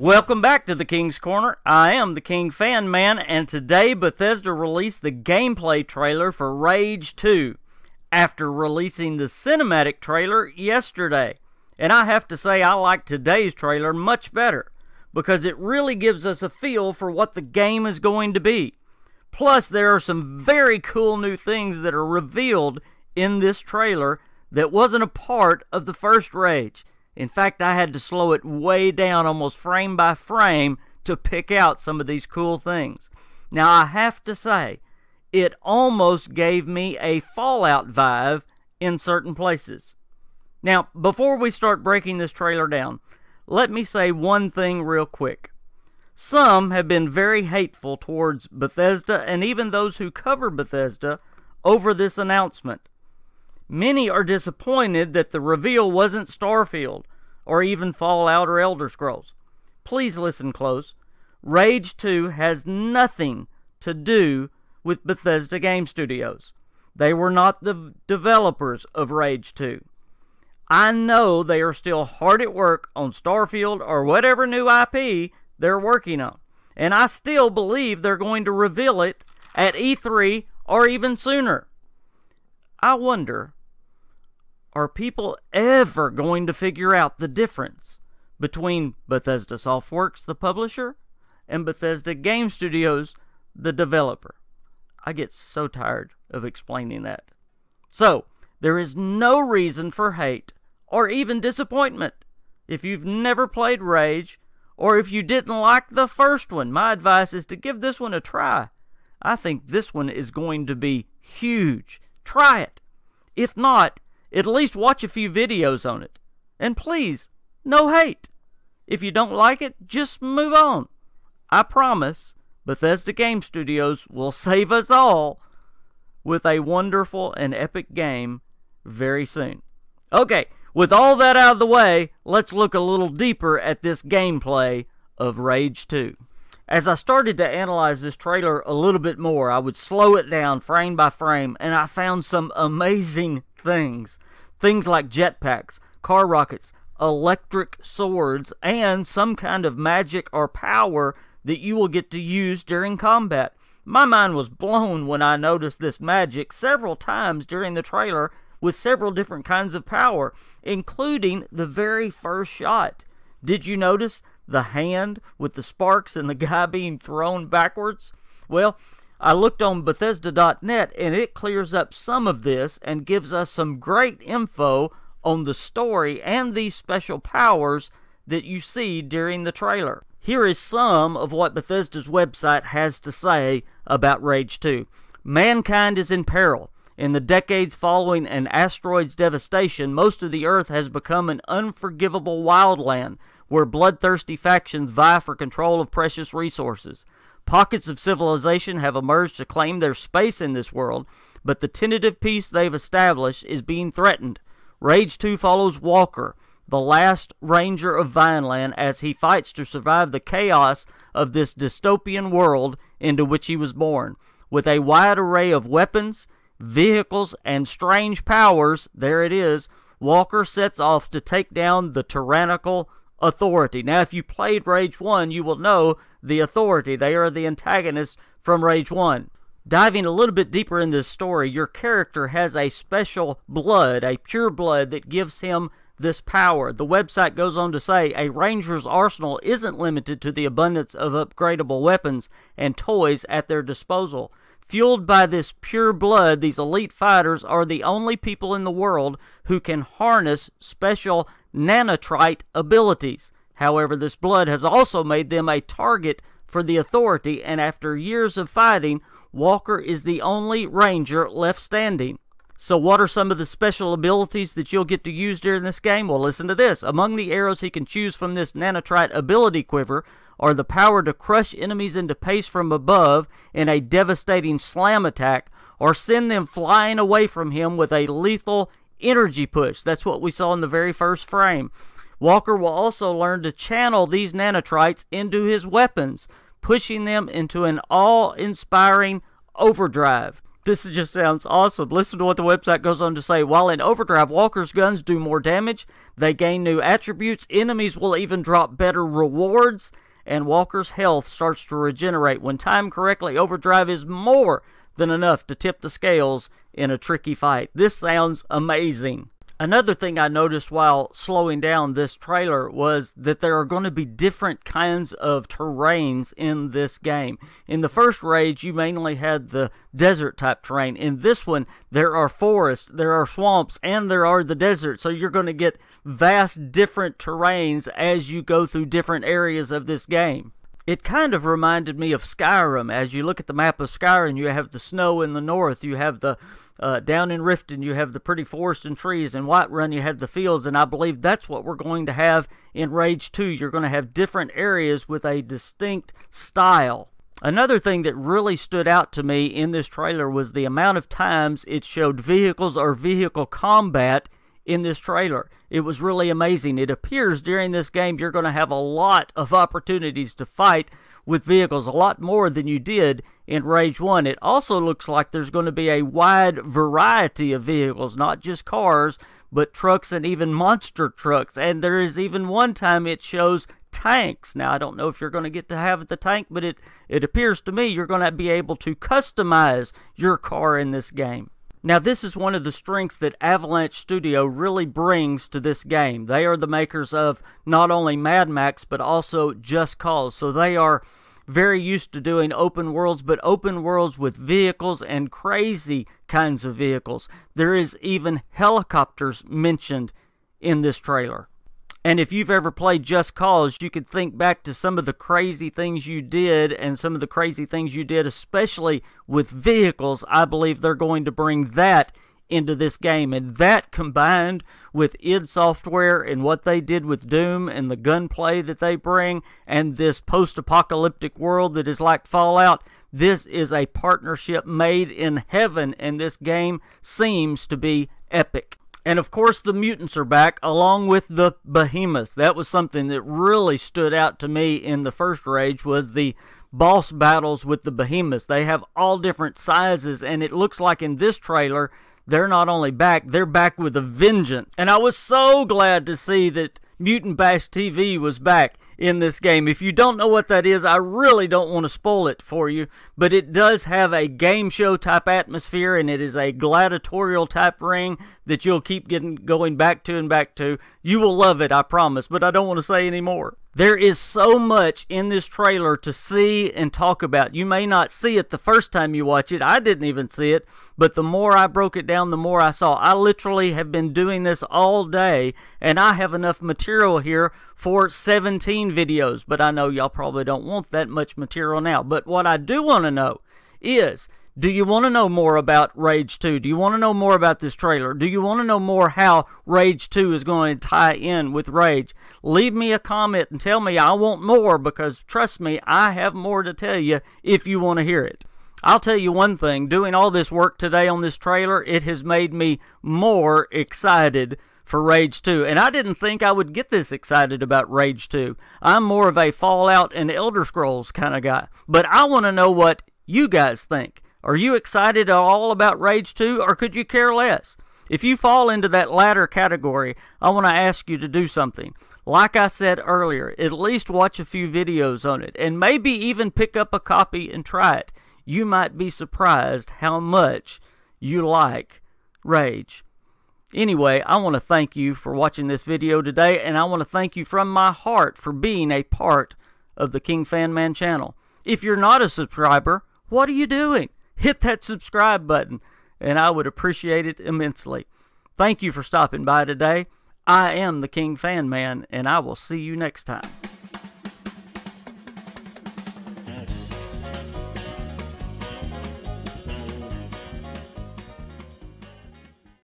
Welcome back to the King's Corner. I am the King Fan Man, and today Bethesda released the gameplay trailer for Rage 2 after releasing the cinematic trailer yesterday. And I have to say, I like today's trailer much better because it really gives us a feel for what the game is going to be. Plus, there are some very cool new things that are revealed in this trailer that wasn't a part of the first Rage. In fact, I had to slow it way down, almost frame by frame, to pick out some of these cool things. Now, I have to say, it almost gave me a Fallout vibe in certain places. Now, before we start breaking this trailer down, let me say one thing real quick. Some have been very hateful towards Bethesda and even those who cover Bethesda over this announcement. Many are disappointed that the reveal wasn't Starfield or even Fallout or Elder Scrolls. Please listen close. Rage 2 has nothing to do with Bethesda Game Studios. They were not the developers of Rage 2. I know they are still hard at work on Starfield or whatever new IP they're working on. And I still believe they're going to reveal it at E3 or even sooner. I wonder are people ever going to figure out the difference between Bethesda Softworks, the publisher, and Bethesda Game Studios, the developer? I get so tired of explaining that. So, there is no reason for hate or even disappointment. If you've never played Rage, or if you didn't like the first one, my advice is to give this one a try. I think this one is going to be huge. Try it. If not, at least watch a few videos on it. And please, no hate. If you don't like it, just move on. I promise Bethesda Game Studios will save us all with a wonderful and epic game very soon. Okay, with all that out of the way, let's look a little deeper at this gameplay of Rage 2. As I started to analyze this trailer a little bit more, I would slow it down frame by frame, and I found some amazing things. Things like jetpacks, car rockets, electric swords, and some kind of magic or power that you will get to use during combat. My mind was blown when I noticed this magic several times during the trailer with several different kinds of power, including the very first shot. Did you notice the hand with the sparks and the guy being thrown backwards? Well, I looked on Bethesda.net and it clears up some of this and gives us some great info on the story and these special powers that you see during the trailer. Here is some of what Bethesda's website has to say about Rage 2. Mankind is in peril. In the decades following an asteroid's devastation, most of the Earth has become an unforgivable wildland where bloodthirsty factions vie for control of precious resources. Pockets of civilization have emerged to claim their space in this world, but the tentative peace they've established is being threatened. Rage 2 follows Walker, the last ranger of Vineland, as he fights to survive the chaos of this dystopian world into which he was born. With a wide array of weapons, vehicles, and strange powers, there it is, Walker sets off to take down the tyrannical authority. Now, if you played Rage 1, you will know the authority. They are the antagonists from Rage 1. Diving a little bit deeper in this story, your character has a special blood, a pure blood that gives him this power. The website goes on to say a ranger's arsenal isn't limited to the abundance of upgradable weapons and toys at their disposal. Fueled by this pure blood, these elite fighters are the only people in the world who can harness special nanotrite abilities. However, this blood has also made them a target for the authority, and after years of fighting, Walker is the only ranger left standing. So what are some of the special abilities that you'll get to use during this game? Well, listen to this. Among the arrows he can choose from this nanotrite ability quiver or the power to crush enemies into paste from above in a devastating slam attack, or send them flying away from him with a lethal energy push. That's what we saw in the very first frame. Walker will also learn to channel these nanotrites into his weapons, pushing them into an awe inspiring overdrive. This just sounds awesome. Listen to what the website goes on to say. While in overdrive, Walker's guns do more damage, they gain new attributes, enemies will even drop better rewards, and Walker's health starts to regenerate when time correctly. Overdrive is more than enough to tip the scales in a tricky fight. This sounds amazing. Another thing I noticed while slowing down this trailer was that there are going to be different kinds of terrains in this game. In the first Rage, you mainly had the desert type terrain. In this one, there are forests, there are swamps, and there are the desert. So you're going to get vast different terrains as you go through different areas of this game. It kind of reminded me of Skyrim. As you look at the map of Skyrim, you have the snow in the north, you have the uh, down in Riften, you have the pretty forest and trees, and Run. you have the fields, and I believe that's what we're going to have in Rage 2. You're going to have different areas with a distinct style. Another thing that really stood out to me in this trailer was the amount of times it showed vehicles or vehicle combat in this trailer. It was really amazing. It appears during this game you're going to have a lot of opportunities to fight with vehicles, a lot more than you did in Rage 1. It also looks like there's going to be a wide variety of vehicles, not just cars, but trucks and even monster trucks. And there is even one time it shows tanks. Now, I don't know if you're going to get to have the tank, but it, it appears to me you're going to be able to customize your car in this game. Now, this is one of the strengths that Avalanche Studio really brings to this game. They are the makers of not only Mad Max, but also Just Cause. So they are very used to doing open worlds, but open worlds with vehicles and crazy kinds of vehicles. There is even helicopters mentioned in this trailer. And if you've ever played Just Cause, you could think back to some of the crazy things you did and some of the crazy things you did, especially with vehicles. I believe they're going to bring that into this game. And that combined with id Software and what they did with Doom and the gunplay that they bring and this post apocalyptic world that is like Fallout, this is a partnership made in heaven. And this game seems to be epic. And of course, the mutants are back along with the behemoths. That was something that really stood out to me in the first rage was the boss battles with the behemoths. They have all different sizes, and it looks like in this trailer they're not only back, they're back with a vengeance. And I was so glad to see that Mutant Bash TV was back in this game. If you don't know what that is, I really don't want to spoil it for you, but it does have a game show type atmosphere and it is a gladiatorial type ring that you'll keep getting going back to and back to. You will love it, I promise, but I don't want to say any more. There is so much in this trailer to see and talk about. You may not see it the first time you watch it. I didn't even see it, but the more I broke it down, the more I saw. I literally have been doing this all day, and I have enough material here for 17 15 videos, but I know y'all probably don't want that much material now. But what I do want to know is do you want to know more about Rage 2? Do you want to know more about this trailer? Do you want to know more how Rage 2 is going to tie in with Rage? Leave me a comment and tell me I want more because trust me, I have more to tell you if you want to hear it. I'll tell you one thing, doing all this work today on this trailer, it has made me more excited for Rage 2. And I didn't think I would get this excited about Rage 2. I'm more of a Fallout and Elder Scrolls kind of guy. But I want to know what you guys think. Are you excited at all about Rage 2 or could you care less? If you fall into that latter category, I want to ask you to do something. Like I said earlier, at least watch a few videos on it and maybe even pick up a copy and try it. You might be surprised how much you like Rage Anyway, I want to thank you for watching this video today, and I want to thank you from my heart for being a part of the King Fan Man channel. If you're not a subscriber, what are you doing? Hit that subscribe button, and I would appreciate it immensely. Thank you for stopping by today. I am the King Fan Man, and I will see you next time.